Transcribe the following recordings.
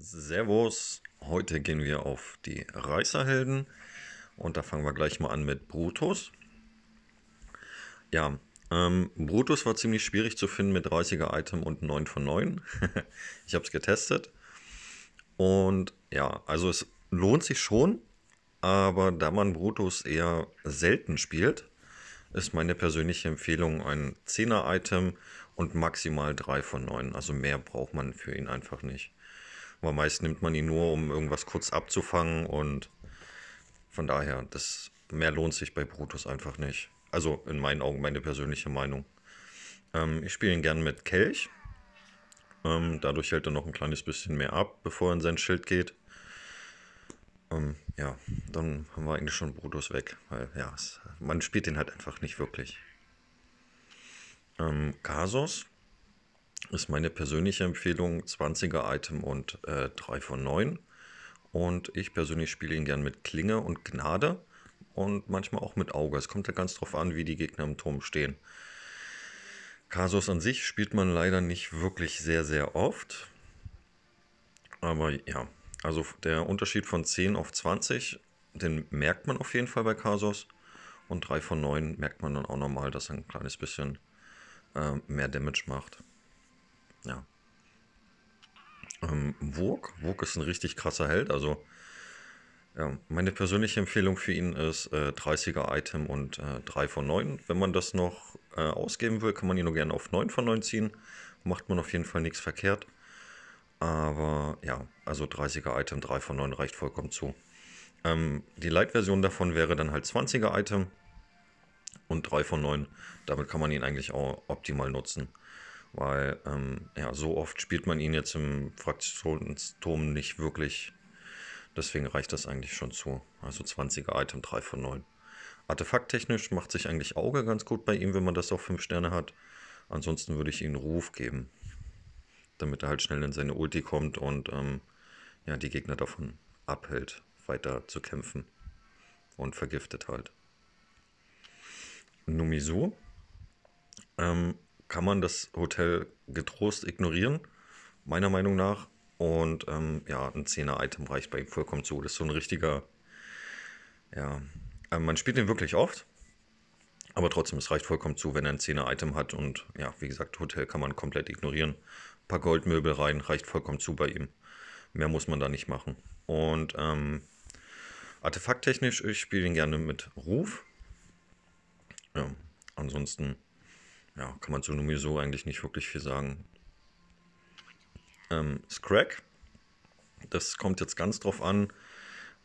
Servus, heute gehen wir auf die Reißerhelden und da fangen wir gleich mal an mit Brutus. Ja, ähm, Brutus war ziemlich schwierig zu finden mit 30er Item und 9 von 9. ich habe es getestet und ja, also es lohnt sich schon, aber da man Brutus eher selten spielt, ist meine persönliche Empfehlung ein 10er Item und maximal 3 von 9. Also mehr braucht man für ihn einfach nicht. Aber meist nimmt man ihn nur, um irgendwas kurz abzufangen und von daher, das mehr lohnt sich bei Brutus einfach nicht. Also in meinen Augen meine persönliche Meinung. Ähm, ich spiele ihn gerne mit Kelch. Ähm, dadurch hält er noch ein kleines bisschen mehr ab, bevor er in sein Schild geht. Ähm, ja, dann haben wir eigentlich schon Brutus weg, weil ja, es, man spielt den halt einfach nicht wirklich. Ähm, Kasos ist meine persönliche Empfehlung 20er Item und äh, 3 von 9. Und ich persönlich spiele ihn gern mit Klinge und Gnade und manchmal auch mit Auge. Es kommt ja ganz drauf an, wie die Gegner im Turm stehen. Kasus an sich spielt man leider nicht wirklich sehr, sehr oft. Aber ja, also der Unterschied von 10 auf 20, den merkt man auf jeden Fall bei Kasus. Und 3 von 9 merkt man dann auch nochmal, dass er ein kleines bisschen äh, mehr Damage macht. Ja. Ähm, Wurk. Wurk ist ein richtig krasser Held. Also ja, meine persönliche Empfehlung für ihn ist äh, 30er Item und äh, 3 von 9. Wenn man das noch äh, ausgeben will, kann man ihn nur gerne auf 9 von 9 ziehen. Macht man auf jeden Fall nichts verkehrt. Aber ja, also 30er Item, 3 von 9 reicht vollkommen zu. Ähm, die Light-Version davon wäre dann halt 20er Item und 3 von 9. Damit kann man ihn eigentlich auch optimal nutzen weil ähm, ja, so oft spielt man ihn jetzt im Fraktionsturm nicht wirklich. Deswegen reicht das eigentlich schon zu. Also 20er Item, 3 von 9. Artefakttechnisch macht sich eigentlich Auge ganz gut bei ihm, wenn man das auf 5 Sterne hat. Ansonsten würde ich ihm Ruf geben, damit er halt schnell in seine Ulti kommt und ähm, ja, die Gegner davon abhält, weiter zu kämpfen. Und vergiftet halt. Numisu ähm, kann man das Hotel getrost ignorieren, meiner Meinung nach. Und ähm, ja, ein 10er-Item reicht bei ihm vollkommen zu. Das ist so ein richtiger. Ja, ähm, man spielt den wirklich oft. Aber trotzdem, es reicht vollkommen zu, wenn er ein 10er-Item hat. Und ja, wie gesagt, Hotel kann man komplett ignorieren. Ein paar Goldmöbel rein, reicht vollkommen zu bei ihm. Mehr muss man da nicht machen. Und ähm, artefakttechnisch, ich spiele ihn gerne mit Ruf. Ja, ansonsten ja, kann man zu so eigentlich nicht wirklich viel sagen. Ähm, Scrack, das kommt jetzt ganz drauf an.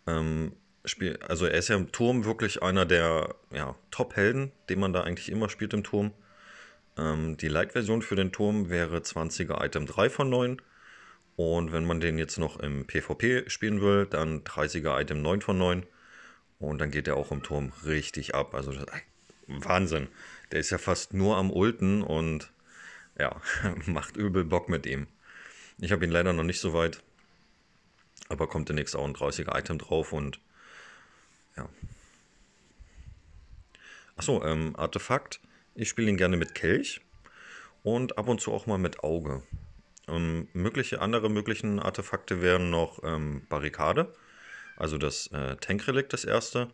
Ähm, Spiel, also er ist ja im Turm wirklich einer der ja, Top-Helden, den man da eigentlich immer spielt im Turm. Ähm, die Light-Version für den Turm wäre 20er Item 3 von 9. Und wenn man den jetzt noch im PvP spielen will, dann 30er Item 9 von 9. Und dann geht er auch im Turm richtig ab. Also Wahnsinn. Der ist ja fast nur am Ulten und ja, macht übel Bock mit ihm. Ich habe ihn leider noch nicht so weit, aber kommt demnächst auch ein 30er Item drauf und ja. Achso, ähm, Artefakt. Ich spiele ihn gerne mit Kelch und ab und zu auch mal mit Auge. Ähm, mögliche andere möglichen Artefakte wären noch ähm, Barrikade, also das äh, Tankrelikt das erste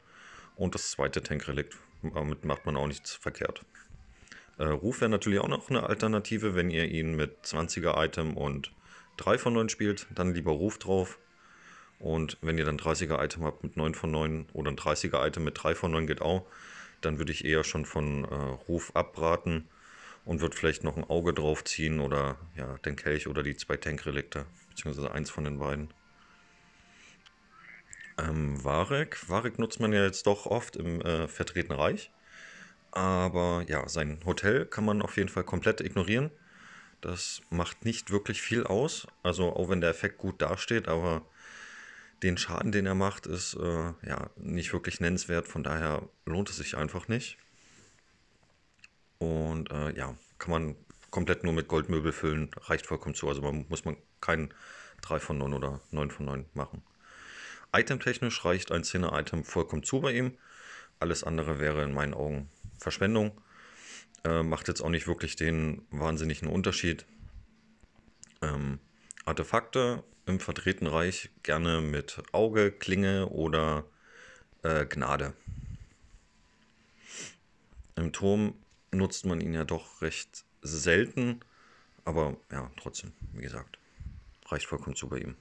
und das zweite Tankrelikt, damit macht man auch nichts verkehrt. Äh, Ruf wäre natürlich auch noch eine Alternative, wenn ihr ihn mit 20er Item und 3 von 9 spielt, dann lieber Ruf drauf. Und wenn ihr dann 30er Item habt mit 9 von 9 oder ein 30er Item mit 3 von 9 geht auch, dann würde ich eher schon von äh, Ruf abraten und würde vielleicht noch ein Auge drauf ziehen oder ja, den Kelch oder die zwei Tankrelikte, beziehungsweise eins von den beiden. Ähm, Warek. Warek nutzt man ja jetzt doch oft im äh, Vertretenen Reich. Aber ja, sein Hotel kann man auf jeden Fall komplett ignorieren. Das macht nicht wirklich viel aus. Also auch wenn der Effekt gut dasteht, aber den Schaden, den er macht, ist äh, ja nicht wirklich nennenswert. Von daher lohnt es sich einfach nicht. Und äh, ja, kann man komplett nur mit Goldmöbel füllen. Reicht vollkommen zu. Also man muss man keinen 3 von 9 oder 9 von 9 machen. Itemtechnisch reicht ein 10 Item vollkommen zu bei ihm. Alles andere wäre in meinen Augen Verschwendung. Äh, macht jetzt auch nicht wirklich den wahnsinnigen Unterschied. Ähm, Artefakte im verdrehten Reich gerne mit Auge, Klinge oder äh, Gnade. Im Turm nutzt man ihn ja doch recht selten, aber ja, trotzdem, wie gesagt, reicht vollkommen zu bei ihm.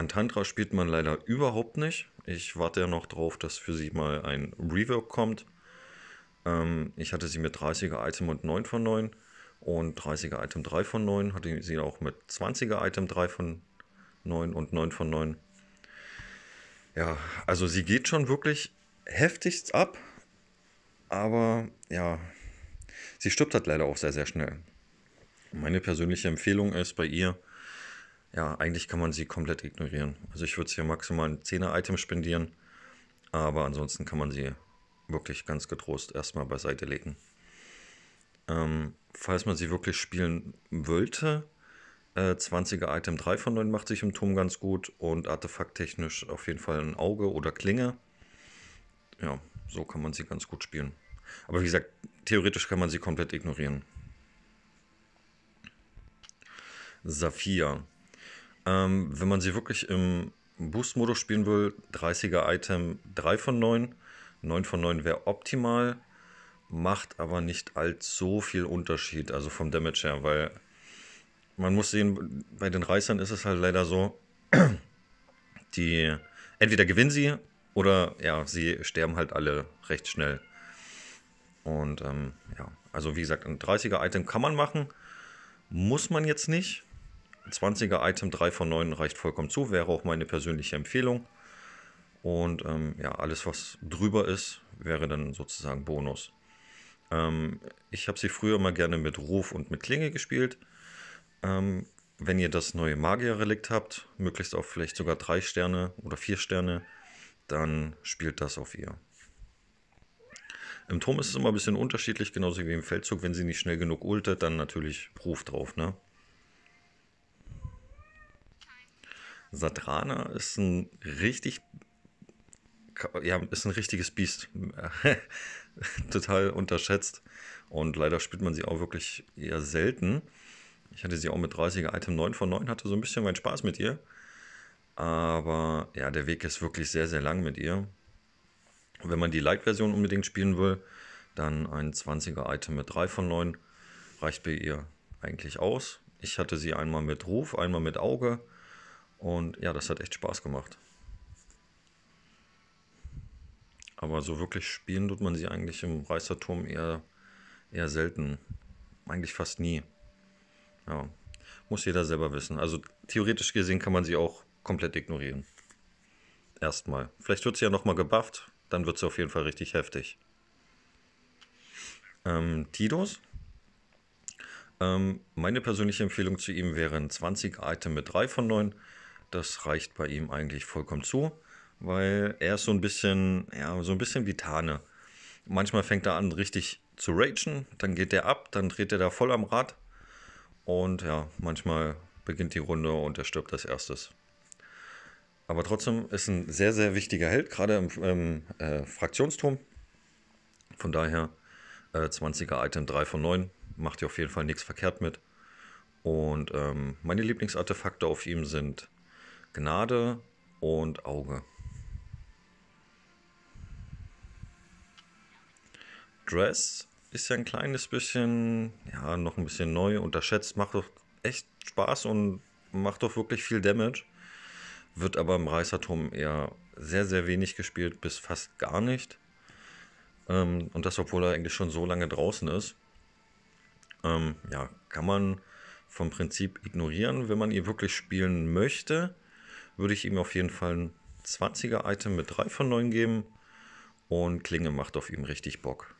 An Tantra spielt man leider überhaupt nicht. Ich warte ja noch drauf, dass für sie mal ein Rework kommt. Ähm, ich hatte sie mit 30er Item und 9 von 9 und 30er Item 3 von 9. Hatte sie auch mit 20er Item 3 von 9 und 9 von 9. Ja, also sie geht schon wirklich heftigst ab. Aber ja, sie stirbt halt leider auch sehr, sehr schnell. Meine persönliche Empfehlung ist bei ihr, ja, eigentlich kann man sie komplett ignorieren. Also ich würde hier maximal ein 10er-Item spendieren, aber ansonsten kann man sie wirklich ganz getrost erstmal beiseite legen. Ähm, falls man sie wirklich spielen wollte, äh, 20er Item 3 von 9 macht sich im Turm ganz gut und artefakttechnisch auf jeden Fall ein Auge oder Klinge. Ja, so kann man sie ganz gut spielen. Aber wie gesagt, theoretisch kann man sie komplett ignorieren. Saphir. Ähm, wenn man sie wirklich im Boost-Modus spielen will, 30er Item 3 von 9. 9 von 9 wäre optimal, macht aber nicht allzu viel Unterschied, also vom Damage her, weil man muss sehen, bei den Reißern ist es halt leider so, die entweder gewinnen sie oder ja, sie sterben halt alle recht schnell. Und ähm, ja, also wie gesagt, ein 30er-Item kann man machen, muss man jetzt nicht. 20er Item, 3 von 9 reicht vollkommen zu, wäre auch meine persönliche Empfehlung. Und ähm, ja, alles, was drüber ist, wäre dann sozusagen Bonus. Ähm, ich habe sie früher immer gerne mit Ruf und mit Klinge gespielt. Ähm, wenn ihr das neue Magier-Relikt habt, möglichst auch vielleicht sogar drei Sterne oder vier Sterne, dann spielt das auf ihr. Im Turm ist es immer ein bisschen unterschiedlich, genauso wie im Feldzug. Wenn sie nicht schnell genug ultet, dann natürlich Ruf drauf. Ne? Satrana ist ein richtig, ja, ist ein richtiges Biest. Total unterschätzt. Und leider spielt man sie auch wirklich eher selten. Ich hatte sie auch mit 30er Item 9 von 9, hatte so ein bisschen meinen Spaß mit ihr. Aber ja, der Weg ist wirklich sehr, sehr lang mit ihr. Wenn man die Light-Version unbedingt spielen will, dann ein 20er-Item mit 3 von 9 reicht bei ihr eigentlich aus. Ich hatte sie einmal mit Ruf, einmal mit Auge und ja, das hat echt Spaß gemacht. Aber so wirklich spielen tut man sie eigentlich im Reißerturm eher, eher selten. Eigentlich fast nie. Ja, muss jeder selber wissen. Also theoretisch gesehen kann man sie auch komplett ignorieren. Erstmal. Vielleicht wird sie ja nochmal gebufft, dann wird sie auf jeden Fall richtig heftig. Ähm, Tidos. Ähm, meine persönliche Empfehlung zu ihm wären 20 Item mit 3 von 9. Das reicht bei ihm eigentlich vollkommen zu, weil er ist so ein bisschen, ja, so ein bisschen wie Tane. Manchmal fängt er an, richtig zu ragen, dann geht er ab, dann dreht er da voll am Rad und ja, manchmal beginnt die Runde und er stirbt als erstes. Aber trotzdem ist ein sehr, sehr wichtiger Held, gerade im, im äh, Fraktionsturm. Von daher äh, 20er Item 3 von 9, macht ihr auf jeden Fall nichts verkehrt mit. Und ähm, meine Lieblingsartefakte auf ihm sind Gnade und Auge. Dress ist ja ein kleines bisschen, ja, noch ein bisschen neu, unterschätzt, macht doch echt Spaß und macht doch wirklich viel Damage. Wird aber im Reißerturm eher sehr, sehr wenig gespielt, bis fast gar nicht. Ähm, und das, obwohl er eigentlich schon so lange draußen ist. Ähm, ja, kann man vom Prinzip ignorieren, wenn man ihn wirklich spielen möchte würde ich ihm auf jeden Fall ein 20er-Item mit 3 von 9 geben. Und Klinge macht auf ihm richtig Bock.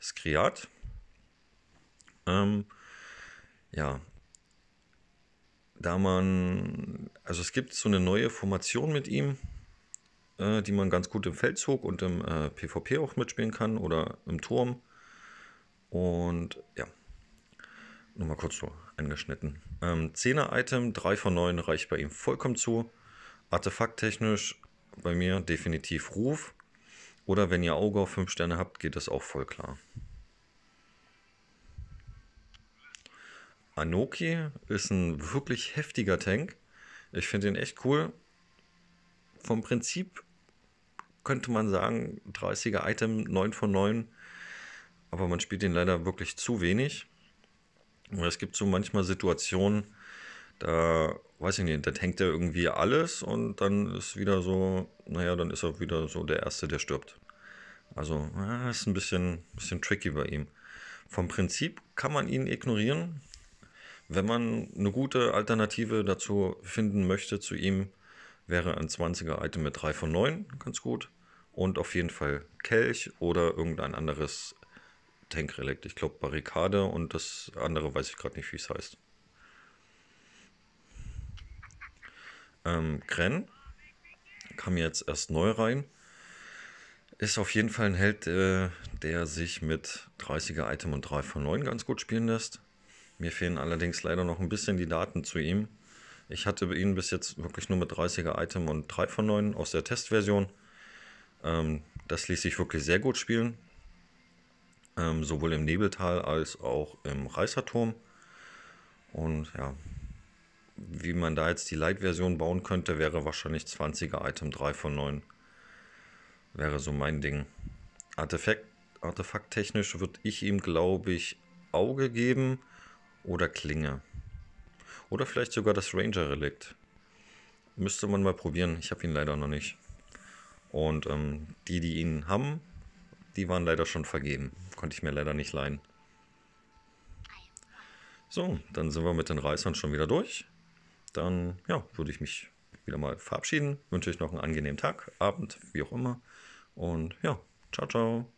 Skriat. Ähm, ja. Da man. Also es gibt so eine neue Formation mit ihm, äh, die man ganz gut im Feldzug und im äh, PvP auch mitspielen kann oder im Turm. Und ja. nochmal kurz so angeschnitten. Ähm, 10er-Item, 3 von 9 reicht bei ihm vollkommen zu. Artefakttechnisch bei mir definitiv Ruf. Oder wenn ihr Auge auf 5 Sterne habt, geht das auch voll klar. Anoki ist ein wirklich heftiger Tank. Ich finde ihn echt cool. Vom Prinzip könnte man sagen, 30er Item, 9 von 9. Aber man spielt ihn leider wirklich zu wenig. Und es gibt so manchmal Situationen, da weiß ich nicht, da hängt er irgendwie alles und dann ist wieder so, naja, dann ist er wieder so der Erste, der stirbt. Also, ja, ist ein bisschen, bisschen tricky bei ihm. Vom Prinzip kann man ihn ignorieren, wenn man eine gute Alternative dazu finden möchte zu ihm, wäre ein 20er-Item mit 3 von 9 ganz gut. Und auf jeden Fall Kelch oder irgendein anderes Tank-Relikt. Ich glaube Barrikade und das andere weiß ich gerade nicht, wie es heißt. Ähm, Gren kam jetzt erst neu rein. Ist auf jeden Fall ein Held, äh, der sich mit 30er Item und 3 von 9 ganz gut spielen lässt. Mir fehlen allerdings leider noch ein bisschen die Daten zu ihm. Ich hatte ihn bis jetzt wirklich nur mit 30er Item und 3 von 9 aus der Testversion. Ähm, das ließ sich wirklich sehr gut spielen ähm, sowohl im Nebeltal als auch im Reißerturm. Und ja, wie man da jetzt die Light-Version bauen könnte, wäre wahrscheinlich 20er Item 3 von 9. Wäre so mein Ding. Artefakt, artefakttechnisch würde ich ihm, glaube ich, Auge geben oder Klinge. Oder vielleicht sogar das Ranger-Relikt. Müsste man mal probieren. Ich habe ihn leider noch nicht. Und ähm, die, die ihn haben, die waren leider schon vergeben. Konnte ich mir leider nicht leihen. So, dann sind wir mit den Reißern schon wieder durch. Dann ja, würde ich mich wieder mal verabschieden. Wünsche euch noch einen angenehmen Tag, Abend, wie auch immer. Und ja, ciao, ciao.